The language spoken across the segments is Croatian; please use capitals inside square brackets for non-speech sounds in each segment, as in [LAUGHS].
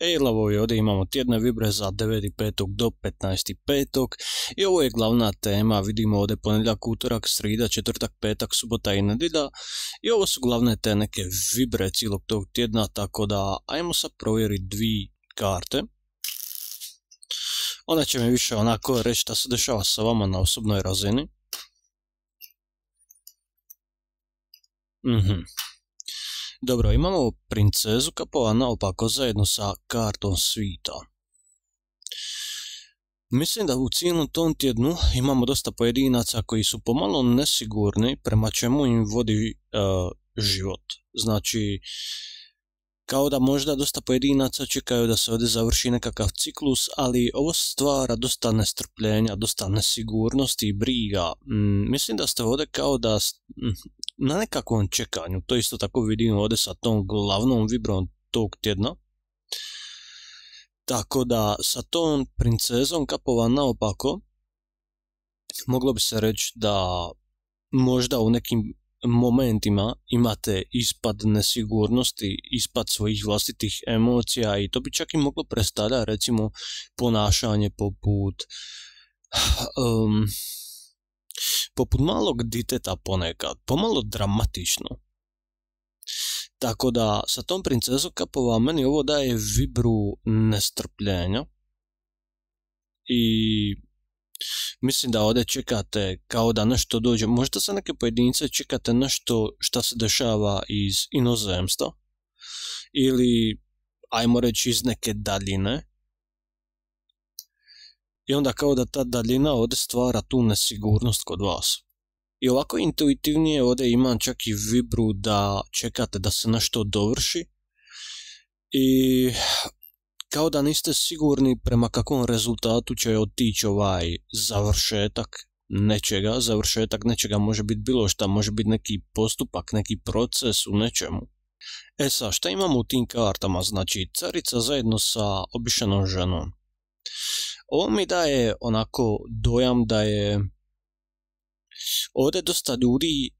E, je ovdje imamo tjedne vibre za 9.5. do 15.5. I ovo je glavna tema, vidimo ovdje ponedjeljak, utorak, srida, četvrtak, petak, subota i nedjelja. I ovo su glavne te neke vibre cijelog tog tjedna, tako da ajmo sad provjeriti dvije karte. Onda će mi više onako reći šta se dešava sa vama na osobnoj razini. Mhm. Dobro, imamo princezu kapova naopako zajedno sa kartom svita. Mislim da u cijelom tom tjednu imamo dosta pojedinaca koji su pomalo nesigurni prema čemu im vodi e, život. Znači, kao da možda dosta pojedinaca čekaju da se ovdje završi nekakav ciklus, ali ovo stvara dosta nestrpljenja, dosta nesigurnosti i briga. Mm, mislim da ste ovdje kao da mm, na nekakvom čekanju, to isto tako vidimo ovdje sa tom glavnom vibrom tog tjedna. Tako da sa tom princezom kapova naopako moglo bi se reći da možda u nekim momentima imate ispad nesigurnosti, ispad svojih vlastitih emocija i to bi čak i moglo predstavljati recimo ponašanje poput [SIGHS] um, poput malog diteta ponekad, pomalo dramatično. Tako da, sa tom princezom kapova meni ovo daje vibru nestrpljenja. I mislim da ovdje čekate kao da nešto dođe. Možda sa neke pojedinice čekate nešto što se dešava iz inozemstva. Ili, ajmo reći, iz neke daljine i onda kao da ta daljina ovdje stvara tu nesigurnost kod vas. I ovako intuitivnije ovdje imam čak i vibru da čekate da se nešto dovrši i kao da niste sigurni prema kakvom rezultatu će otići ovaj završetak nečega, završetak nečega može biti bilo šta, može biti neki postupak, neki proces u nečemu. E sa šta imamo u tim kartama? Znači carica zajedno sa obišenom ženom. Ovo mi daje onako dojam da je ovdje dosta ljudi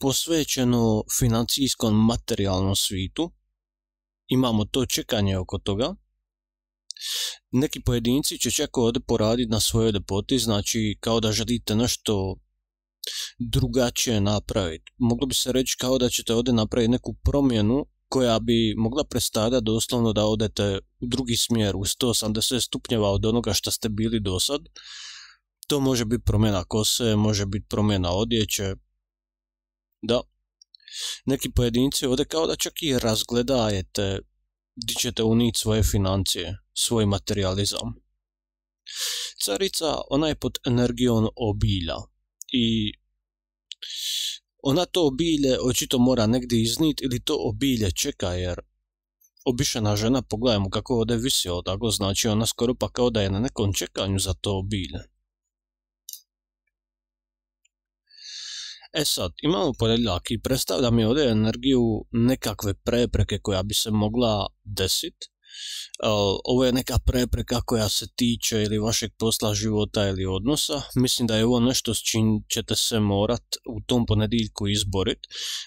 posvećeno financijskom materijalnom svitu. Imamo to čekanje oko toga. Neki pojedinci će čak ovdje poraditi na svojoj depoti, znači kao da želite nešto drugačije napraviti. Moglo bi se reći kao da ćete ovdje napraviti neku promjenu koja bi mogla predstavljati doslovno da odete u drugi smjer, u 180 stupnjeva od onoga što ste bili do sad. To može biti promjena kose, može biti promjena odjeće. Da. Neki pojedinci ovdje kao da čak i razgledajete di ćete unijeti svoje financije, svoj materializam. Carica, ona je pod energijom obilja i ona to obilje očito mora negdje iznit ili to obilje čeka jer obišena žena, pogledajmo kako ovdje visi odago, znači ona skoro pa kao da je na nekom čekanju za to obilje. E sad, imamo ponedljak i predstavlja mi ovdje energiju nekakve prepreke koja bi se mogla desiti ovo je neka prepreka koja se tiče ili vašeg posla, života ili odnosa. Mislim da je ovo nešto s čim ćete se morat u tom ponedjeljku izborit.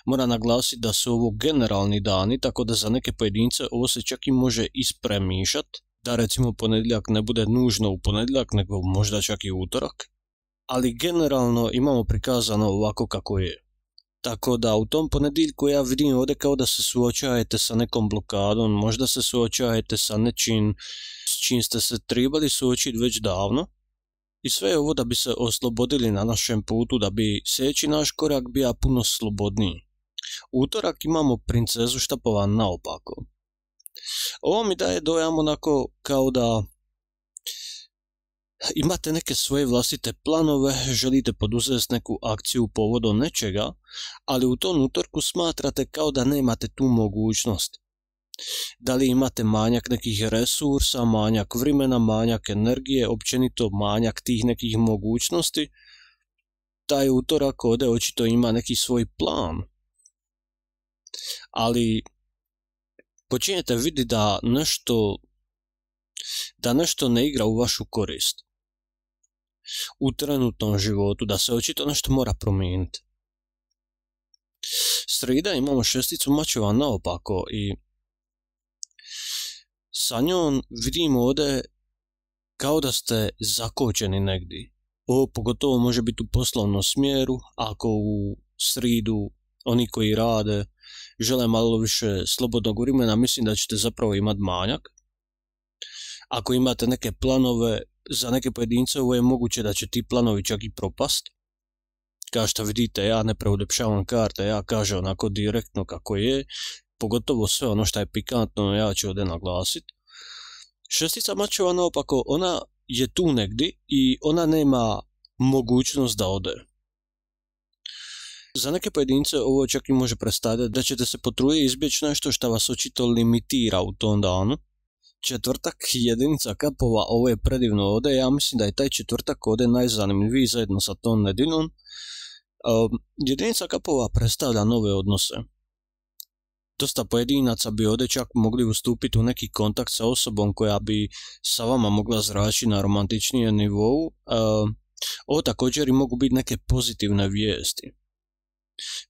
Mora naglasiti da su ovo generalni dani, tako da za neke pojedince ovo se čak i može ispremišat. Da recimo ponedjeljak ne bude nužno u ponedjeljak, nego možda čak i utorak. Ali generalno imamo prikazano ovako kako je. Tako da u tom ponedjeljku ja vidim ovdje kao da se suočavate sa nekom blokadom, možda se suočavate sa nečim s čim ste se trebali suočiti već davno. I sve ovo da bi se oslobodili na našem putu, da bi sljedeći naš korak bio puno slobodniji. Utorak imamo princezu štapovan naopako. Ovo mi daje dojam onako kao da imate neke svoje vlastite planove, želite poduzeti neku akciju povodom nečega, ali u tom utorku smatrate kao da nemate tu mogućnost. Da li imate manjak nekih resursa, manjak vremena, manjak energije, općenito manjak tih nekih mogućnosti, taj utorak ode očito ima neki svoj plan. Ali počinjete vidi da nešto da nešto ne igra u vašu korist u trenutnom životu, da se očito nešto mora promijeniti. Strida imamo šesticu mačeva naopako i sa njom vidimo ovdje kao da ste zakočeni negdje. Ovo pogotovo može biti u poslovnom smjeru, ako u sridu oni koji rade žele malo više slobodnog vremena, mislim da ćete zapravo imati manjak. Ako imate neke planove, za neke pojedince ovo je moguće da će ti planovi čak i propast. Kao što vidite, ja ne preulepšavam karte, ja kažem onako direktno kako je, pogotovo sve ono što je pikantno, ja ću ovdje naglasit. Šestica mačeva naopako, ona je tu negdje i ona nema mogućnost da ode. Za neke pojedince ovo čak i može predstavljati da ćete se potruje izbjeći nešto što vas očito limitira u tom danu, četvrtak jedinica kapova, ovo je predivno ovdje, ja mislim da je taj četvrtak ovdje najzanimljiviji zajedno sa tom nedinom. Ehm, jedinica kapova predstavlja nove odnose. Dosta pojedinaca bi ovdje čak mogli ustupiti u neki kontakt sa osobom koja bi sa vama mogla zraći na romantičnijem nivou. Ehm, ovo također i mogu biti neke pozitivne vijesti.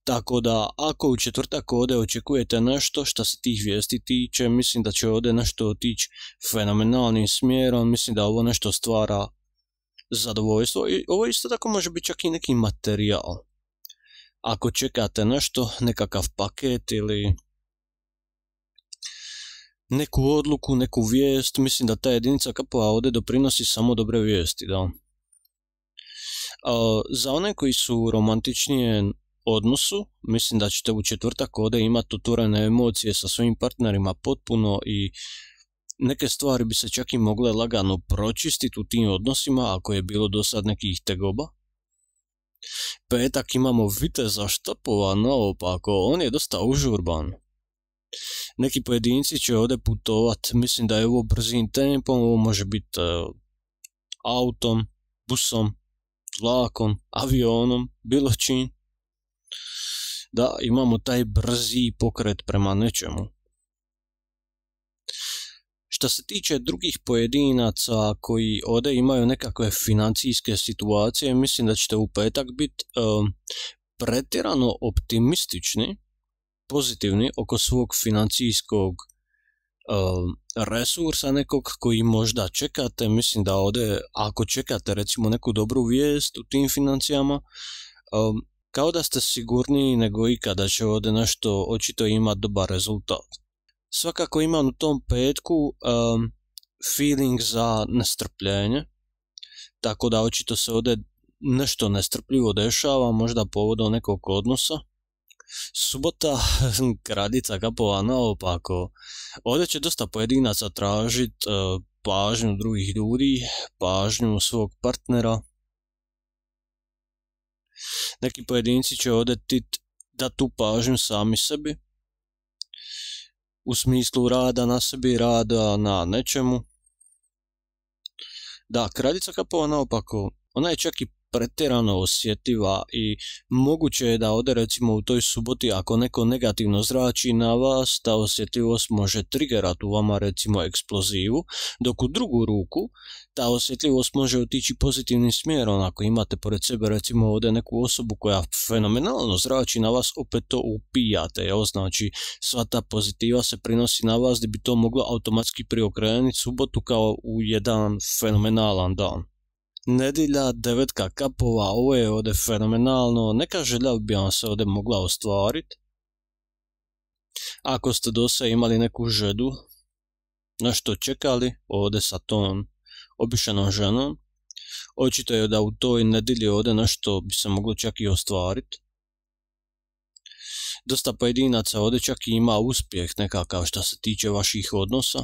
Tako da ako u četvrtak ode očekujete nešto što se tih vijesti tiče, mislim da će ovdje nešto otići fenomenalnim smjerom, mislim da ovo nešto stvara zadovoljstvo i ovo isto tako može biti čak i neki materijal. Ako čekate nešto, nekakav paket ili neku odluku, neku vijest, mislim da ta jedinica ode ovdje doprinosi samo dobre vijesti, da. za one koji su romantičnije odnosu, mislim da ćete u četvrtak ovdje imati otvorene emocije sa svojim partnerima potpuno i neke stvari bi se čak i mogle lagano pročistiti u tim odnosima ako je bilo do sad nekih tegoba. Petak imamo viteza štapova naopako, on je dosta užurban. Neki pojedinci će ovdje putovat, mislim da je ovo brzim tempom, ovo može biti e, autom, busom, vlakom, avionom, bilo čim da imamo taj brzi pokret prema nečemu. Što se tiče drugih pojedinaca koji ovdje imaju nekakve financijske situacije, mislim da ćete u petak biti pretjerano optimistični, pozitivni oko svog financijskog resursa nekog koji možda čekate. Mislim da ovdje ako čekate recimo neku dobru vijest u tim financijama, kao da ste sigurniji nego ikada će ovdje nešto očito ima dobar rezultat. Svakako imam u tom petku feeling za nestrpljenje, tako da očito se ovdje nešto nestrpljivo dešava, možda povodom nekog odnosa. Subota, kradica [LAUGHS] kapova naopako. Ovdje će dosta pojedinaca tražit eh, pažnju drugih ljudi, pažnju svog partnera, neki pojedinci će odati da tu pažnju sami sebi, u smislu rada na sebi, rada na nečemu. Da, kraljica kapova naopako, ona je čak i pretjerano osjetiva i moguće je da ode recimo u toj suboti ako neko negativno zrači na vas, ta osjetljivost može triggerat u vama recimo eksplozivu, dok u drugu ruku ta osjetljivost može otići pozitivnim smjerom ako imate pored sebe recimo ovdje neku osobu koja fenomenalno zrači na vas, opet to upijate, znači sva ta pozitiva se prinosi na vas da bi to moglo automatski priokrenuti subotu kao u jedan fenomenalan dan. Nedilja, devetka kapova, ovo je ovdje fenomenalno, neka želja bi vam se ovdje mogla ostvariti. Ako ste do imali neku žedu na što čekali ovdje sa tom obišenom ženom, očito je da u toj nedilji ovdje nešto bi se moglo čak i ostvariti. Dosta pojedinaca ovdje čak i ima uspjeh nekakav što se tiče vaših odnosa,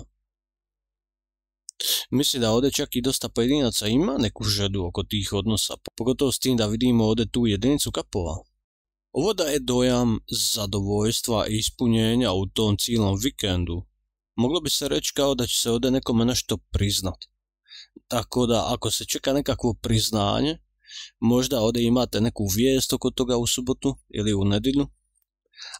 Mislim da ovdje čak i dosta pojedinaca ima neku žedu oko tih odnosa, pogotovo s tim da vidimo ovdje tu jedinicu kapova. Ovo je dojam zadovoljstva i ispunjenja u tom cijelom vikendu. Moglo bi se reći kao da će se ovdje nekome nešto priznat. Tako da ako se čeka nekakvo priznanje, možda ovdje imate neku vijest oko toga u subotu ili u nedjelju.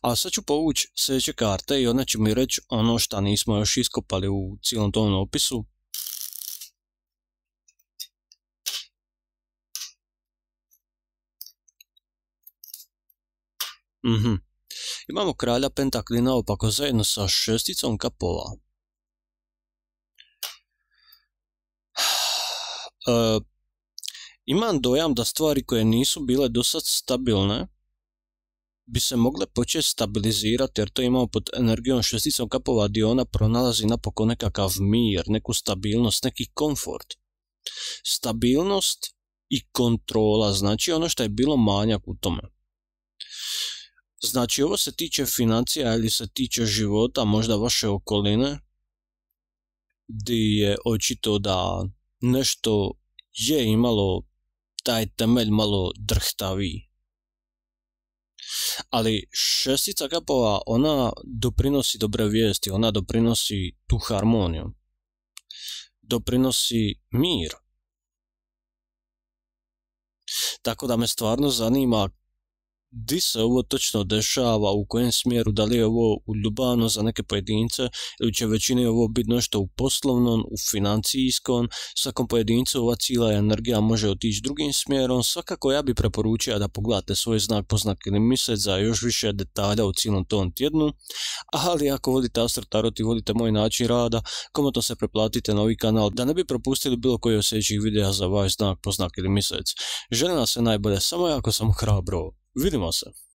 A sad ću povući sljedeće karte i onda ću mi reći ono što nismo još iskopali u cijelom tom opisu Mhm. Imamo kralja pentaklina opako zajedno sa šesticom kapova. [SIGHS] E, imam dojam da stvari koje nisu bile dosad stabilne bi se mogle početi stabilizirati jer to imamo pod energijom šesticom kapova gdje ona pronalazi napokon nekakav mir, neku stabilnost, neki komfort. Stabilnost i kontrola, znači ono što je bilo manjak u tome. Znači ovo se tiče financija ili se tiče života, možda vaše okoline, gdje je očito da nešto je imalo taj temelj malo drhtaviji. Ali šestica kapova, ona doprinosi dobre vijesti, ona doprinosi tu harmoniju. Doprinosi mir. Tako da me stvarno zanima di se ovo točno dešava, u kojem smjeru, da li je ovo u za neke pojedince ili će većini ovo biti nešto u poslovnom, u financijskom, svakom pojedincu ova cijela energija može otići drugim smjerom, svakako ja bi preporučio da pogledate svoj znak poznak ili mjesec za još više detalja u cijelom tom tjednu, ali ako volite Astro Tarot i volite moj način rada, to se preplatite na ovaj kanal da ne bi propustili bilo koji od sljedećih videa za vaš znak poznak ili mjesec. Želim vam sve najbolje, samo ako sam hrabro. Vidimo se.